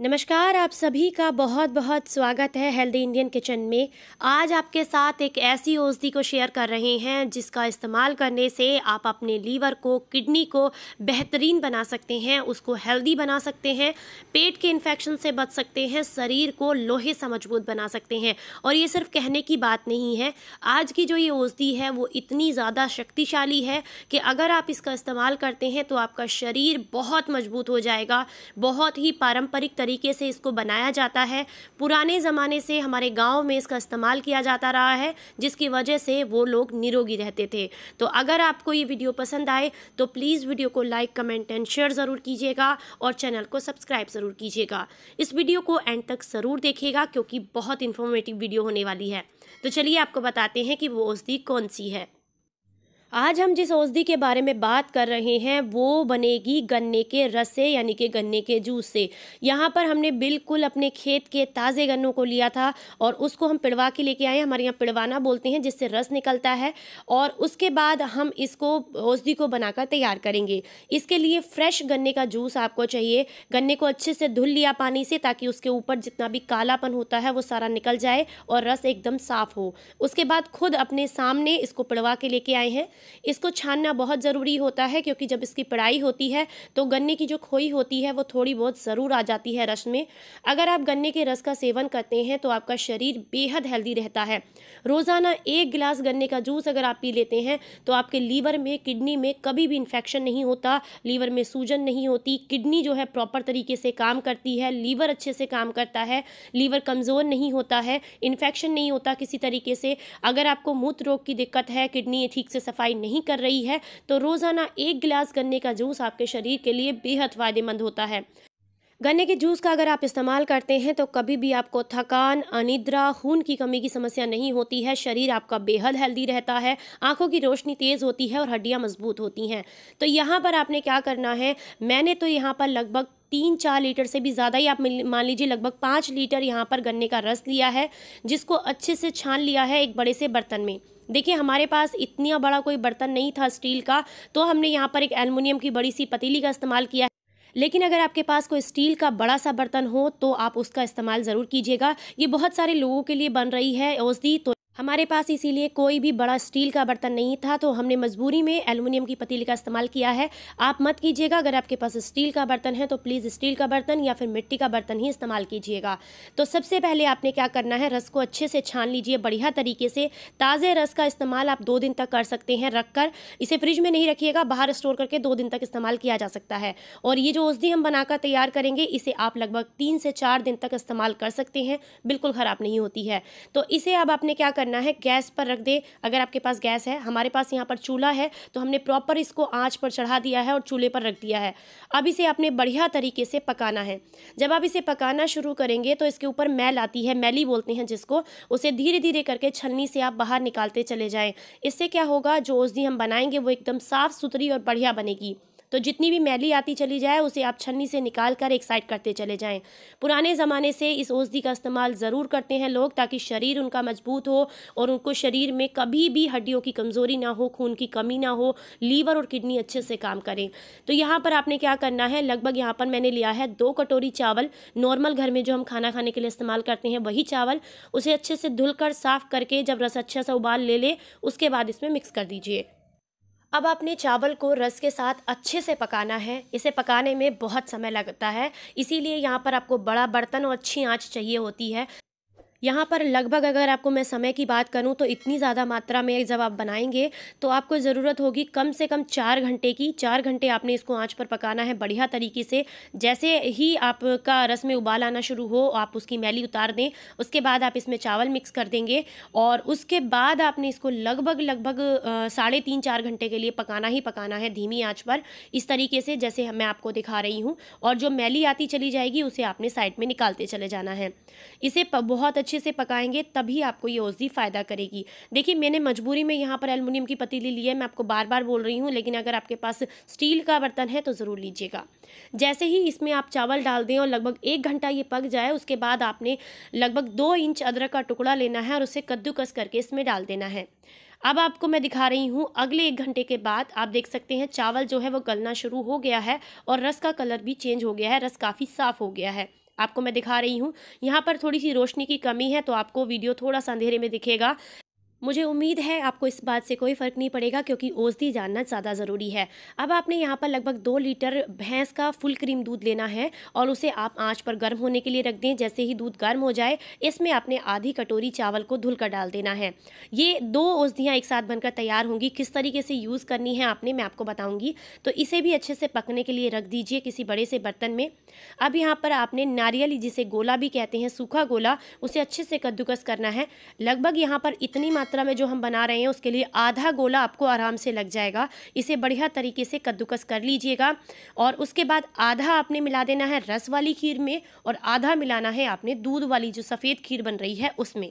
नमस्कार आप सभी का बहुत बहुत स्वागत है हेल्दी इंडियन किचन में आज आपके साथ एक ऐसी औषधि को शेयर कर रहे हैं जिसका इस्तेमाल करने से आप अपने लीवर को किडनी को बेहतरीन बना सकते हैं उसको हेल्दी बना सकते हैं पेट के इन्फेक्शन से बच सकते हैं शरीर को लोहे से मजबूत बना सकते हैं और ये सिर्फ कहने की बात नहीं है आज की जो ये औषधि है वो इतनी ज़्यादा शक्तिशाली है कि अगर आप इसका इस्तेमाल करते हैं तो आपका शरीर बहुत मजबूत हो जाएगा बहुत ही पारंपरिक तरीके से इसको बनाया जाता है पुराने ज़माने से हमारे गाँव में इसका इस्तेमाल किया जाता रहा है जिसकी वजह से वो लोग निरोगी रहते थे तो अगर आपको ये वीडियो पसंद आए तो प्लीज़ वीडियो को लाइक कमेंट एंड शेयर ज़रूर कीजिएगा और चैनल को सब्सक्राइब ज़रूर कीजिएगा इस वीडियो को एंड तक ज़रूर देखिएगा क्योंकि बहुत इन्फॉर्मेटिव वीडियो होने वाली है तो चलिए आपको बताते हैं कि वो औषधि कौन सी है आज हम जिस औषधि के बारे में बात कर रहे हैं वो बनेगी गन्ने के रस से यानी कि गन्ने के जूस से यहाँ पर हमने बिल्कुल अपने खेत के ताज़े गन्नों को लिया था और उसको हम पिड़वा के लेके आए हमारे यहाँ पिड़वाना बोलते हैं जिससे रस निकलता है और उसके बाद हम इसको औषधि को बनाकर तैयार करेंगे इसके लिए फ्रेश गन्ने का जूस आपको चाहिए गन्ने को अच्छे से धुल लिया पानी से ताकि उसके ऊपर जितना भी कालापन होता है वो सारा निकल जाए और रस एकदम साफ़ हो उसके बाद खुद अपने सामने इसको पिड़वा के लेके आए हैं इसको छानना बहुत ज़रूरी होता है क्योंकि जब इसकी पढ़ाई होती है तो गन्ने की जो खोई होती है वो थोड़ी बहुत ज़रूर आ जाती है रस में अगर आप गन्ने के रस का सेवन करते हैं तो आपका शरीर बेहद हेल्दी रहता है रोज़ाना एक गिलास गन्ने का जूस अगर आप पी लेते हैं तो आपके लीवर में किडनी में कभी भी इन्फेक्शन नहीं होता लीवर में सूजन नहीं होती किडनी जो है प्रॉपर तरीके से काम करती है लीवर अच्छे से काम करता है लीवर कमज़ोर नहीं होता है इन्फेक्शन नहीं होता किसी तरीके से अगर आपको मूत्र रोग की दिक्कत है किडनी ठीक से सफाई सप्लाई नहीं कर रही है तो रोज़ाना एक गिलास गन्ने का जूस आपके शरीर के लिए बेहद फ़ायदेमंद होता है गन्ने के जूस का अगर आप इस्तेमाल करते हैं तो कभी भी आपको थकान अनिद्रा खून की कमी की समस्या नहीं होती है शरीर आपका बेहद हेल्दी रहता है आंखों की रोशनी तेज़ होती है और हड्डियां मजबूत होती हैं तो यहाँ पर आपने क्या करना है मैंने तो यहाँ पर लगभग तीन चार लीटर से भी ज़्यादा ही आप मान लीजिए लगभग पाँच लीटर यहाँ पर गन्ने का रस लिया है जिसको अच्छे से छान लिया है एक बड़े से बर्तन में देखिए हमारे पास इतना बड़ा कोई बर्तन नहीं था स्टील का तो हमने यहाँ पर एक एलमिनियम की बड़ी सी पतीली का इस्तेमाल किया है लेकिन अगर आपके पास कोई स्टील का बड़ा सा बर्तन हो तो आप उसका इस्तेमाल ज़रूर कीजिएगा ये बहुत सारे लोगों के लिए बन रही है औषधि तो हमारे पास इसीलिए कोई भी बड़ा स्टील का बर्तन नहीं था तो हमने मजबूरी में एलुमिनियम की पतीली का इस्तेमाल किया है आप मत कीजिएगा अगर आपके पास स्टील का बर्तन है तो प्लीज़ स्टील का बर्तन या फिर मिट्टी का बर्तन ही इस्तेमाल कीजिएगा तो सबसे पहले आपने क्या करना है रस को अच्छे से छान लीजिए बढ़िया तरीके से ताज़े रस का इस्तेमाल आप दो दिन तक कर सकते हैं रख कर इसे फ्रिज में नहीं रखिएगा बाहर स्टोर करके दो दिन तक इस्तेमाल किया जा सकता है और ये जो औषधि हम बनाकर तैयार करेंगे इसे आप लगभग तीन से चार दिन तक इस्तेमाल कर सकते हैं बिल्कुल ख़राब नहीं होती है तो इसे अब आपने क्या करना है गैस पर रख दे अगर आपके पास गैस है हमारे पास यहाँ पर चूल्हा है तो हमने प्रॉपर इसको आँच पर चढ़ा दिया है और चूल्हे पर रख दिया है अब इसे आपने बढ़िया तरीके से पकाना है जब आप इसे पकाना शुरू करेंगे तो इसके ऊपर मैल आती है मैली बोलते हैं जिसको उसे धीरे धीरे करके छलनी से आप बाहर निकालते चले जाएँ इससे क्या होगा जो औषधि हम बनाएंगे वो एकदम साफ़ सुथरी और बढ़िया बनेगी तो जितनी भी मैली आती चली जाए उसे आप छन्नी से निकाल कर एक साइड करते चले जाएँ पुराने ज़माने से इस औषधि का इस्तेमाल ज़रूर करते हैं लोग ताकि शरीर उनका मजबूत हो और उनको शरीर में कभी भी हड्डियों की कमज़ोरी ना हो खून की कमी ना हो लीवर और किडनी अच्छे से काम करें तो यहाँ पर आपने क्या करना है लगभग यहाँ पर मैंने लिया है दो कटोरी चावल नॉर्मल घर में जो हम खाना खाने के लिए इस्तेमाल करते हैं वही चावल उसे अच्छे से धुल साफ़ करके जब रस अच्छा सा उबाल ले ले उसके बाद इसमें मिक्स कर दीजिए अब आपने चावल को रस के साथ अच्छे से पकाना है इसे पकाने में बहुत समय लगता है इसीलिए यहाँ पर आपको बड़ा बर्तन और अच्छी आँच चाहिए होती है यहाँ पर लगभग अगर आपको मैं समय की बात करूँ तो इतनी ज़्यादा मात्रा में जब आप बनाएंगे तो आपको ज़रूरत होगी कम से कम चार घंटे की चार घंटे आपने इसको आंच पर पकाना है बढ़िया तरीके से जैसे ही आपका रस में उबाल आना शुरू हो आप उसकी मैली उतार दें उसके बाद आप इसमें चावल मिक्स कर देंगे और उसके बाद आपने इसको लगभग लगभग साढ़े तीन चार घंटे के लिए पकाना ही पकाना है धीमी आँच पर इस तरीके से जैसे मैं आपको दिखा रही हूँ और जो मैली आती चली जाएगी उसे आपने साइड में निकालते चले जाना है इसे बहुत अच्छे से पकाएंगे तभी आपको ये औषधि फ़ायदा करेगी देखिए मैंने मजबूरी में यहाँ पर एलमिनियम की पतीली ली है मैं आपको बार बार बोल रही हूँ लेकिन अगर आपके पास स्टील का बर्तन है तो ज़रूर लीजिएगा जैसे ही इसमें आप चावल डाल दें और लगभग एक घंटा ये पक जाए उसके बाद आपने लगभग दो इंच अदरक का टुकड़ा लेना है और उसे कद्दूकस करके इसमें डाल देना है अब आपको मैं दिखा रही हूँ अगले एक घंटे के बाद आप देख सकते हैं चावल जो है वो गलना शुरू हो गया है और रस का कलर भी चेंज हो गया है रस काफ़ी साफ़ हो गया है आपको मैं दिखा रही हूँ यहाँ पर थोड़ी सी रोशनी की कमी है तो आपको वीडियो थोड़ा सा अंधेरे में दिखेगा मुझे उम्मीद है आपको इस बात से कोई फ़र्क नहीं पड़ेगा क्योंकि औषधि जानना ज़्यादा ज़रूरी है अब आपने यहाँ पर लगभग दो लीटर भैंस का फुल क्रीम दूध लेना है और उसे आप आंच पर गर्म होने के लिए रख दें जैसे ही दूध गर्म हो जाए इसमें आपने आधी कटोरी चावल को धुल कर डाल देना है ये दो औषधियाँ एक साथ बनकर तैयार होंगी किस तरीके से यूज़ करनी है आपने मैं आपको बताऊँगी तो इसे भी अच्छे से पकने के लिए रख दीजिए किसी बड़े से बर्तन में अब यहाँ पर आपने नारियल जिसे गोला भी कहते हैं सूखा गोला उसे अच्छे से कद्दूकस करना है लगभग यहाँ पर इतनी मात्रा में जो हम बना रहे हैं उसके लिए आधा गोला आपको आराम से लग जाएगा इसे बढ़िया तरीके से कद्दूकस कर लीजिएगा और उसके बाद आधा आपने मिला देना है रस वाली खीर में और आधा मिलाना है आपने दूध वाली जो सफ़ेद खीर बन रही है उसमें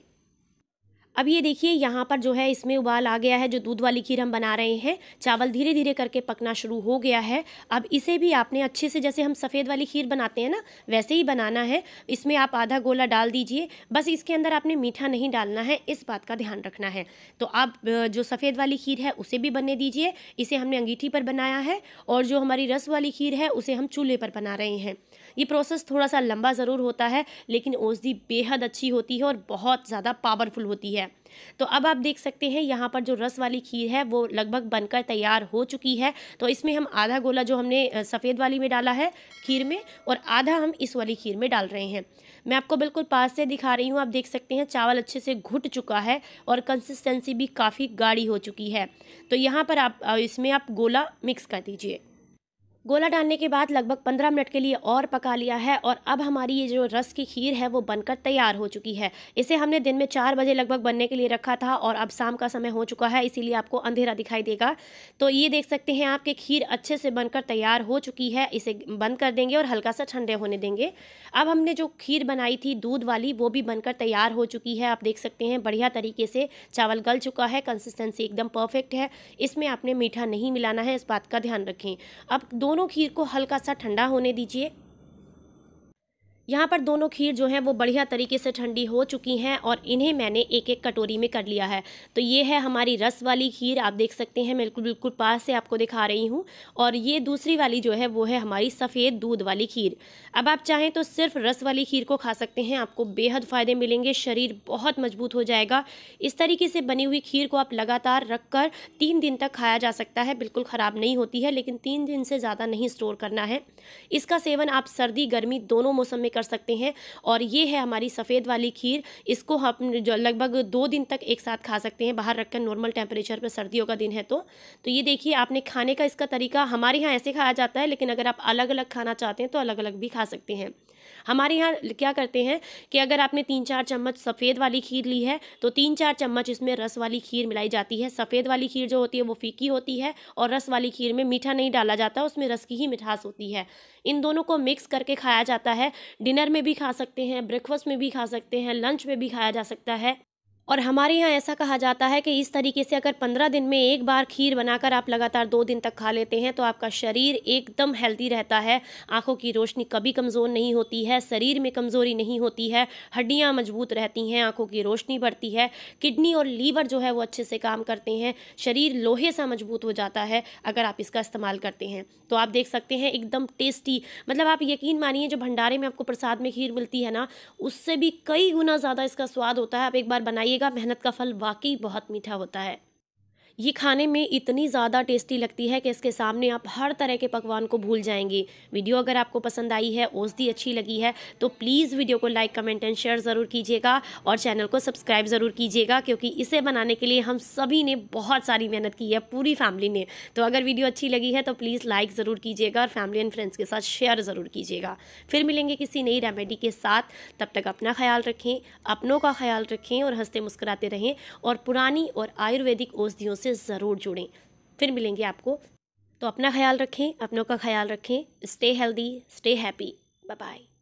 अब ये देखिए यहाँ पर जो है इसमें उबाल आ गया है जो दूध वाली खीर हम बना रहे हैं चावल धीरे धीरे करके पकना शुरू हो गया है अब इसे भी आपने अच्छे से जैसे हम सफ़ेद वाली खीर बनाते हैं ना वैसे ही बनाना है इसमें आप आधा गोला डाल दीजिए बस इसके अंदर आपने मीठा नहीं डालना है इस बात का ध्यान रखना है तो आप जो सफ़ेद वाली खीर है उसे भी बनने दीजिए इसे हमने अंगीठी पर बनाया है और जो हमारी रस वाली खीर है उसे हम चूल्हे पर बना रहे हैं ये प्रोसेस थोड़ा सा लंबा ज़रूर होता है लेकिन औषधि बेहद अच्छी होती है और बहुत ज़्यादा पावरफुल होती है तो अब आप देख सकते हैं यहाँ पर जो रस वाली खीर है वो लगभग बनकर तैयार हो चुकी है तो इसमें हम आधा गोला जो हमने सफ़ेद वाली में डाला है खीर में और आधा हम इस वाली खीर में डाल रहे हैं मैं आपको बिल्कुल पास से दिखा रही हूँ आप देख सकते हैं चावल अच्छे से घुट चुका है और कंसिस्टेंसी भी काफ़ी गाढ़ी हो चुकी है तो यहाँ पर आप इसमें आप गोला मिक्स कर दीजिए गोला डालने के बाद लगभग पंद्रह मिनट के लिए और पका लिया है और अब हमारी ये जो रस की खीर है वो बनकर तैयार हो चुकी है इसे हमने दिन में चार बजे लगभग बनने के लिए रखा था और अब शाम का समय हो चुका है इसीलिए आपको अंधेरा दिखाई देगा तो ये देख सकते हैं आपके खीर अच्छे से बनकर तैयार हो चुकी है इसे बंद कर देंगे और हल्का सा ठंडे होने देंगे अब हमने जो खीर बनाई थी दूध वाली वो भी बनकर तैयार हो चुकी है आप देख सकते हैं बढ़िया तरीके से चावल गल चुका है कंसिस्टेंसी एकदम परफेक्ट है इसमें आपने मीठा नहीं मिलाना है इस बात का ध्यान रखें अब दोनों दोनों खीर को हल्का सा ठंडा होने दीजिए यहाँ पर दोनों खीर जो हैं वो बढ़िया तरीके से ठंडी हो चुकी हैं और इन्हें मैंने एक एक कटोरी में कर लिया है तो ये है हमारी रस वाली खीर आप देख सकते हैं बिल्कुल बिल्कुल पास से आपको दिखा रही हूँ और ये दूसरी वाली जो है वो है हमारी सफ़ेद दूध वाली खीर अब आप चाहें तो सिर्फ रस वाली खीर को खा सकते हैं आपको बेहद फ़ायदे मिलेंगे शरीर बहुत मजबूत हो जाएगा इस तरीके से बनी हुई खीर को आप लगातार रख कर तीन दिन तक खाया जा सकता है बिल्कुल ख़राब नहीं होती है लेकिन तीन दिन से ज़्यादा नहीं स्टोर करना है इसका सेवन आप सर्दी गर्मी दोनों मौसम में कर सकते हैं और ये है हमारी सफ़ेद वाली खीर इसको हम जो लगभग दो दिन तक एक साथ खा सकते हैं बाहर रखकर नॉर्मल टेम्परेचर पर सर्दियों का दिन है तो तो ये देखिए आपने खाने का इसका तरीका हमारे यहाँ ऐसे खाया जाता है लेकिन अगर आप अलग अलग खाना चाहते हैं तो अलग अलग भी खा सकते हैं हमारे यहाँ क्या करते हैं कि अगर आपने तीन चार चम्मच सफ़ेद वाली खीर ली है तो तीन चार चम्मच इसमें रस वाली खीर मिलाई जाती है सफ़ेद वाली खीर जो होती है वो फीकी होती है और रस वाली खीर में मीठा नहीं डाला जाता उसमें रस की ही मिठास होती है इन दोनों को मिक्स करके खाया जाता है डिनर में भी खा सकते हैं ब्रेकफास्ट में भी खा सकते हैं लंच में भी खाया जा सकता है और हमारे यहाँ ऐसा कहा जाता है कि इस तरीके से अगर पंद्रह दिन में एक बार खीर बनाकर आप लगातार दो दिन तक खा लेते हैं तो आपका शरीर एकदम हेल्दी रहता है आँखों की रोशनी कभी कमज़ोर नहीं होती है शरीर में कमज़ोरी नहीं होती है हड्डियाँ मजबूत रहती हैं आँखों की रोशनी बढ़ती है किडनी और लीवर जो है वो अच्छे से काम करते हैं शरीर लोहे सा मजबूत हो जाता है अगर आप इसका इस्तेमाल करते हैं तो आप देख सकते हैं एकदम टेस्टी मतलब आप यकीन मानिए जो भंडारे में आपको प्रसाद में खीर मिलती है ना उससे भी कई गुना ज़्यादा इसका स्वाद होता है आप एक बार बनाइए लगेगा मेहनत का फल वाकई बहुत मीठा होता है ये खाने में इतनी ज़्यादा टेस्टी लगती है कि इसके सामने आप हर तरह के पकवान को भूल जाएंगे वीडियो अगर आपको पसंद आई है औषधि अच्छी लगी है तो प्लीज़ वीडियो को लाइक कमेंट एंड शेयर ज़रूर कीजिएगा और चैनल को सब्सक्राइब ज़रूर कीजिएगा क्योंकि इसे बनाने के लिए हम सभी ने बहुत सारी मेहनत की है पूरी फैमिली ने तो अगर वीडियो अच्छी लगी है तो प्लीज़ लाइक ज़रूर कीजिएगा और फैमिली एंड फ्रेंड्स के साथ शेयर ज़रूर कीजिएगा फिर मिलेंगे किसी नई रेमेडी के साथ तब तक अपना ख्याल रखें अपनों का ख्याल रखें और हंसते मुस्कुराते रहें और पुरानी और आयुर्वेदिक औषधियों से हमसे ज़रूर जुड़ें फिर मिलेंगे आपको तो अपना ख्याल रखें अपनों का ख्याल रखें stay healthy stay happy bye bye